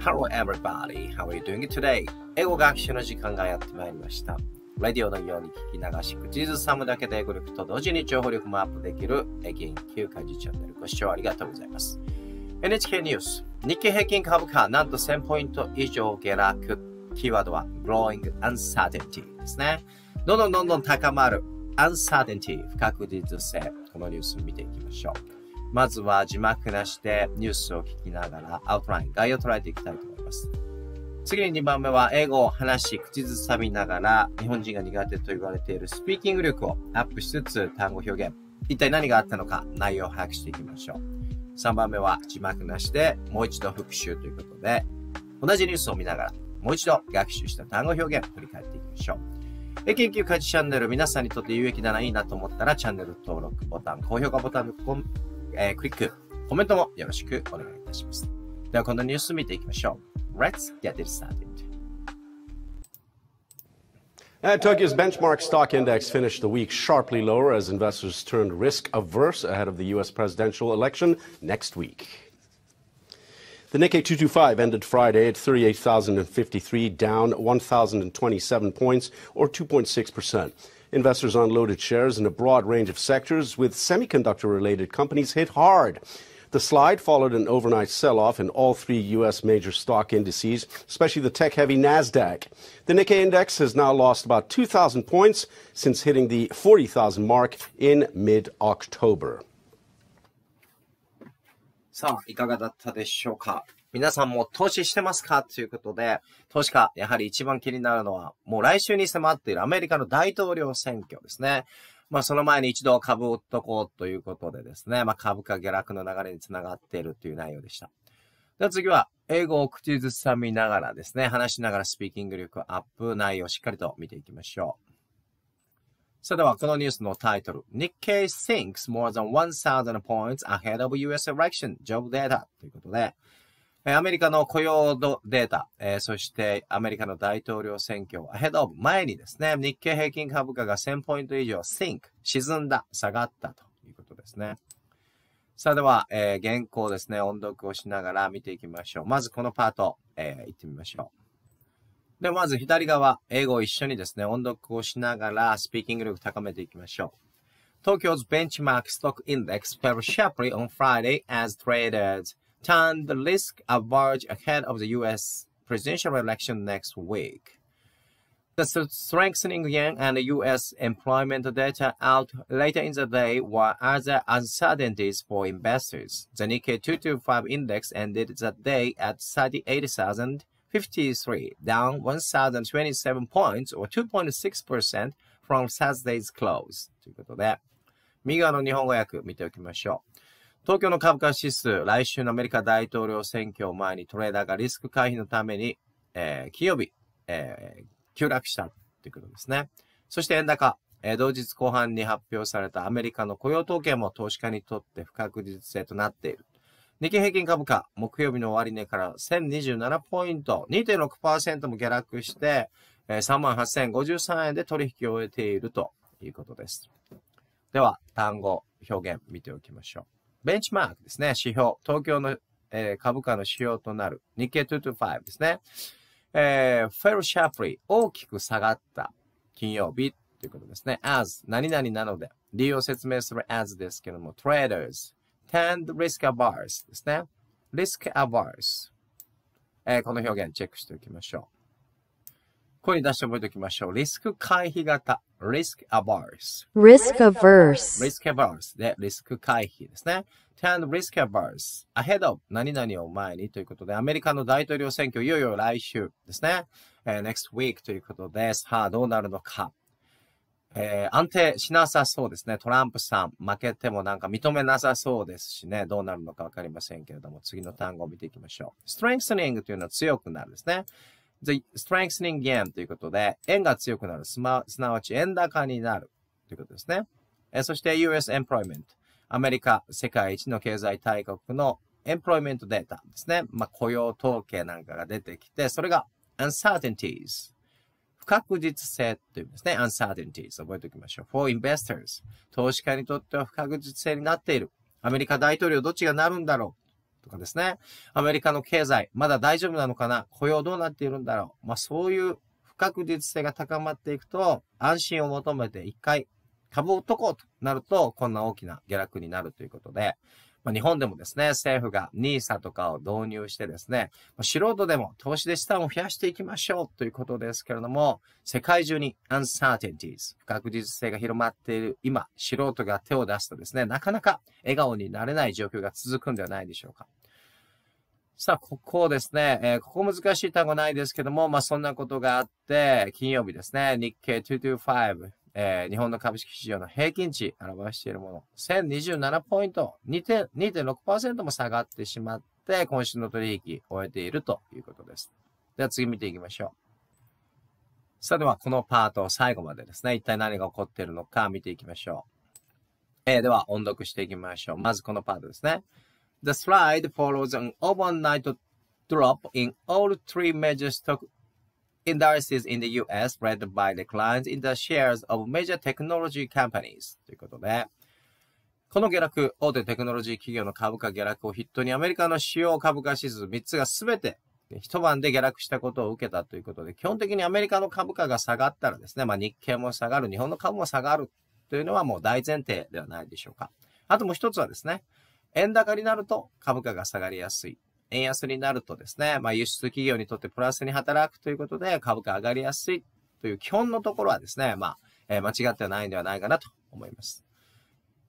Hello everybody, how are you doing today? 英語学習の時間がやってまいりました。ラディオのように聞き流し、口ずさむだけで英語力と同時に情報力もアップできる研究会議チャンネルご視聴ありがとうございます。NHK ニュース、日経平均株価なんと1000ポイント以上下落。キーワードは growing uncertainty ですね。どんどんどんどん高まる uncertainty 不確実性。このニュース見ていきましょう。まずは字幕なしでニュースを聞きながらアウトライン、概要を捉えていきたいと思います。次に2番目は英語を話し、口ずさみながら日本人が苦手と言われているスピーキング力をアップしつつ単語表現、一体何があったのか内容を把握していきましょう。3番目は字幕なしでもう一度復習ということで、同じニュースを見ながらもう一度学習した単語表現を振り返っていきましょう。え研究家事チャンネル皆さんにとって有益ならいいなと思ったらチャンネル登録ボタン、高評価ボタンえー、クリック、コメントもよろしくお願いいたします。では、このニュース見ていきましょう。Let's get it started. And uh, Tokyo's benchmark stock index finished the week sharply lower as investors turned risk averse ahead of the U.S. presidential election next week. The Nikkei 225 ended Friday at 38,053, down 1,027 points or 2.6 percent. Investors unloaded shares in a broad range of sectors, with semiconductor related companies hit hard. The slide followed an overnight sell off in all three U.S. major stock indices, especially the tech heavy NASDAQ. The Nikkei index has now lost about 2,000 points since hitting the 40,000 mark in mid October. さあ、いかがだったでしょうか皆さんも投資してますかということで、投資家、やはり一番気になるのは、もう来週に迫っているアメリカの大統領選挙ですね。まあその前に一度株を売っとこうということでですね、まあ株価下落の流れにつながっているという内容でした。では次は、英語を口ずさみながらですね、話しながらスピーキング力アップ、内容をしっかりと見ていきましょう。それではこのニュースのタイトル、日経 h i n k s more than 1000 points ahead of US election job data ということで、アメリカの雇用データ、えそしてアメリカの大統領選挙、は h e a d 前にですね、日経平均株価が1000ポイント以上シンク、沈んだ、下がったということですね。さあでは、えー、原稿ですね、音読をしながら見ていきましょう。まずこのパート、えー、行ってみましょう。で、まず左側、英語を一緒にですね、音読をしながらスピーキング力高めていきましょう。東京のベンチマークストックイン stock index f e l sharply on Friday as traders Tan, the risk averge ahead of the U.S. presidential election next week. The strengthening yen and U.S. employment data out later in the day were other uncertainties for investors. The Nikkei 225 index ended the day at 38,053, down 1,027 points or 2.6% from Saturday's close. ということで、右側の日本語訳見ておきましょう。東京の株価指数、来週のアメリカ大統領選挙を前にトレーダーがリスク回避のために、えー、金曜日、えー、急落したということですね。そして円高、えー、同日後半に発表されたアメリカの雇用統計も投資家にとって不確実性となっている。日経平均株価、木曜日の終値から1027ポイント、2.6%も下落して、えー、38,053円で取引を終えているということです。では、単語、表現見ておきましょう。ベンチマークですね、指標。東京の、えー、株価の指標となる、日経225ですね。えー、フェルシャープリー、大きく下がった金曜日ということですね。as、何々なので、理由を説明する as ですけども、traders, tend risk averse ですね。risk averse。えー、この表現チェックしておきましょう。声出して覚えておきましょう。リスク回避型。risk averse。risk averse。risk averse で、リスク回避ですね。turn risk averse ahead of 何々を前にということで、アメリカの大統領選挙、いよいよ来週ですね。えー、next week ということです。さあ、どうなるのか。えー、安定しなさそうですね。トランプさん、負けてもなんか認めなさそうですしね、どうなるのかわかりませんけれども、次の単語を見ていきましょう。strengthening というのは強くなるですね。the strengthening yen ということで、円が強くなる、すなわち円高になるということですね。えそして US employment。アメリカ、世界一の経済大国のエンプロイメントデータですね。まあ、雇用統計なんかが出てきて、それが uncertainties。不確実性というんですね。uncertainties。覚えておきましょう。for investors。投資家にとっては不確実性になっている。アメリカ大統領どっちがなるんだろうとかですね。アメリカの経済、まだ大丈夫なのかな雇用どうなっているんだろうまあそういう不確実性が高まっていくと、安心を求めて一回株をとこうとなると、こんな大きな下落になるということで、まあ、日本でもですね、政府が NISA とかを導入してですね、ま素人でも投資で資産を増やしていきましょうということですけれども、世界中に uncertainties、不確実性が広まっている今、素人が手を出すとですね、なかなか笑顔になれない状況が続くんではないでしょうか。さあ、ここですね、えー、ここ難しい単語ないですけども、まあ、そんなことがあって、金曜日ですね、日経225、えー、日本の株式市場の平均値、表しているもの、1027ポイント、2.6%も下がってしまって、今週の取引終えているということです。では次見ていきましょう。さあではこのパートを最後までですね、一体何が起こっているのか見ていきましょう。えー、では音読していきましょう。まずこのパートですね。The slide follows an overnight drop in all three major stock indices in the US, led by declines in the shares of major technology companies. ということで、この下落、大手テクノロジー企業の株価下落を筆頭にアメリカの主要株価指数3つが全て一晩で下落したことを受けたということで、基本的にアメリカの株価が下がったらですね、まあ日経も下がる、日本の株も下がるというのはもう大前提ではないでしょうか。あともう一つはですね、円高になると株価が下がりやすい。円安になるとですね、まあ、輸出企業にとってプラスに働くということで株価上がりやすいという基本のところはですね、まあ、えー、間違ってはないんではないかなと思います。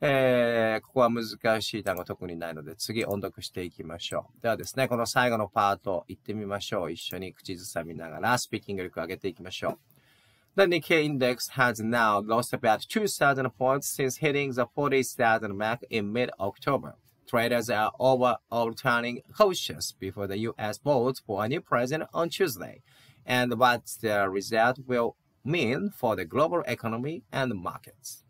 えー、ここは難しい単語特にないので、次音読していきましょう。ではですね、この最後のパート行ってみましょう。一緒に口ずさみながらスピーキング力を上げていきましょう。The Nikkei index has now lost about 2,000 points since hitting the 40,000 mark in mid-October. Traders are overall turning cautious before the U.S. votes for a new president on Tuesday, and what the result will mean for the global economy and markets.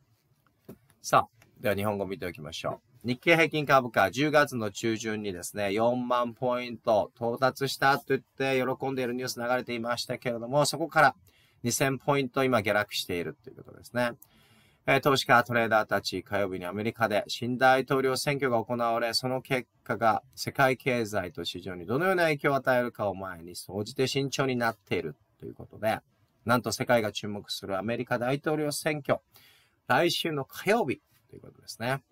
So, さあ、では日本語を見ておきましょう。日経平均株価10月の中旬にですね、4万ポイント到達したと言って喜んでいるニュース流れていましたけれども、そこから2000ポイント今下落しているということですね。え投資家、トレーダーたち、火曜日にアメリカで新大統領選挙が行われ、その結果が世界経済と市場にどのような影響を与えるかを前に、総じて慎重になっているということで、なんと世界が注目するアメリカ大統領選挙、来週の火曜日ということですね。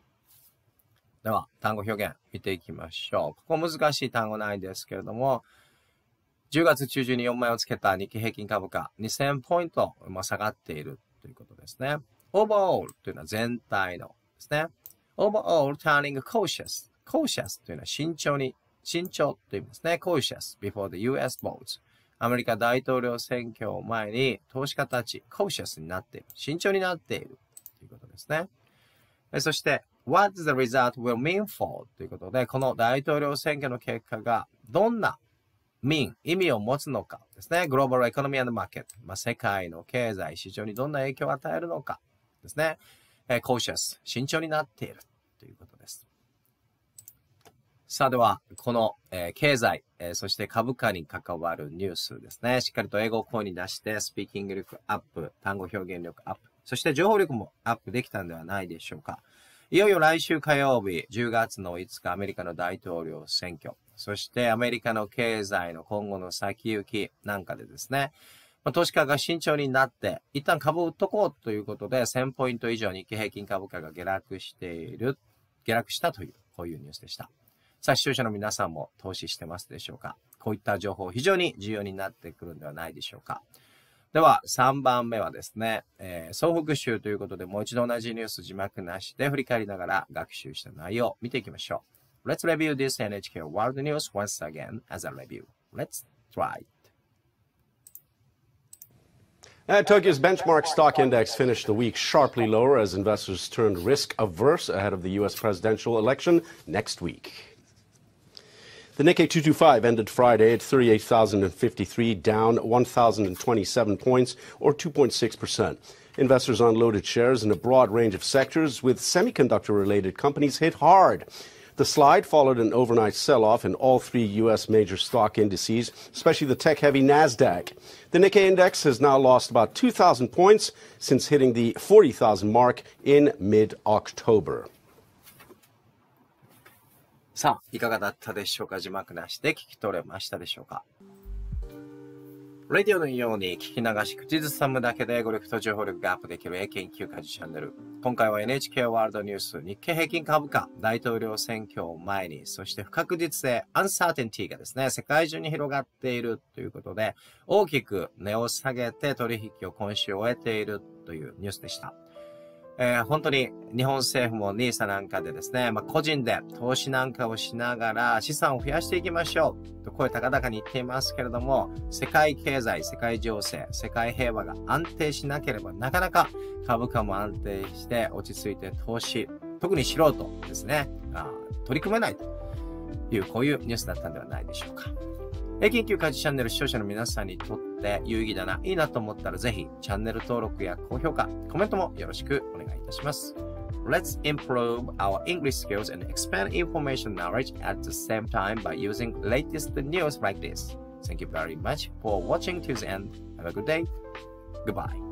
では、単語表現見ていきましょう。ここ難しい単語ないですけれども、10月中旬に4枚をつけた日経平均株価、2000ポイント、まあ、下がっているということですね。オーバーオールというのは全体のですね。オーバーオール turning cautious。cautious というのは慎重に、慎重とい言いますね。cautious before the US votes。アメリカ大統領選挙を前に投資家たち cautious になっている。慎重になっているということですね。そして、what the result will mean for ということで、この大統領選挙の結果がどんな mean 意味を持つのかですね。グローバルエコノミーマーケット。まあ、世界の経済、市場にどんな影響を与えるのかですね。えー、cautious 慎重になっているということです。さあでは、この、えー、経済、えー、そして株価に関わるニュースですね。しっかりと英語を声に出して、スピーキング力アップ、単語表現力アップ、そして情報力もアップできたんではないでしょうか。いよいよ来週火曜日、10月の5日、アメリカの大統領選挙。そしてアメリカの経済の今後の先行きなんかでですね、まあ、投資家が慎重になって、一旦株を売っとこうということで、1000ポイント以上日経平均株価が下落している、下落したという、こういうニュースでした。さあ、視聴者の皆さんも投資してますでしょうかこういった情報非常に重要になってくるんではないでしょうかでは、3番目はですね、えー、総復習ということで、もう一度同じニュース字幕なしで振り返りながら学習した内容を見ていきましょう。Let's review this NHK World News once again as a review. Let's try it. And Tokyo's benchmark stock index finished the week sharply lower as investors turned risk averse ahead of the U.S. presidential election next week. The Nikkei 225 ended Friday at 38,053, down 1,027 points, or 2.6%. Investors unloaded shares in a broad range of sectors, with semiconductor related companies hit hard. The slide followed an overnight sell off in all three U.S. major stock indices, especially the tech heavy NASDAQ. The Nikkei index has now lost about 2,000 points since hitting the 40,000 mark in mid October. さあ、いかがだったでしょうか字幕なしで聞き取れましたでしょうかラディオのように聞き流し、口ずさむだけで語力と情報力がアップできる英研究家事チャンネル。今回は NHK ワールドニュース、日経平均株価、大統領選挙を前に、そして不確実性、アンサーテンティがですね、世界中に広がっているということで、大きく値を下げて取引を今週終えているというニュースでした。えー、本当に日本政府も NISA なんかでですね、まあ、個人で投資なんかをしながら資産を増やしていきましょうと声高々に言っていますけれども、世界経済、世界情勢、世界平和が安定しなければなかなか株価も安定して落ち着いて投資、特に素人ですね、あ取り組めないというこういうニュースだったんではないでしょうか。え研究家事チャンネル視聴者の皆さんにとって有意義だな、いいなと思ったらぜひチャンネル登録や高評価、コメントもよろしくお願いいたします。Let's improve our English skills and expand information knowledge at the same time by using latest news like this. Thank you very much for watching till the end. Have a good day. Goodbye.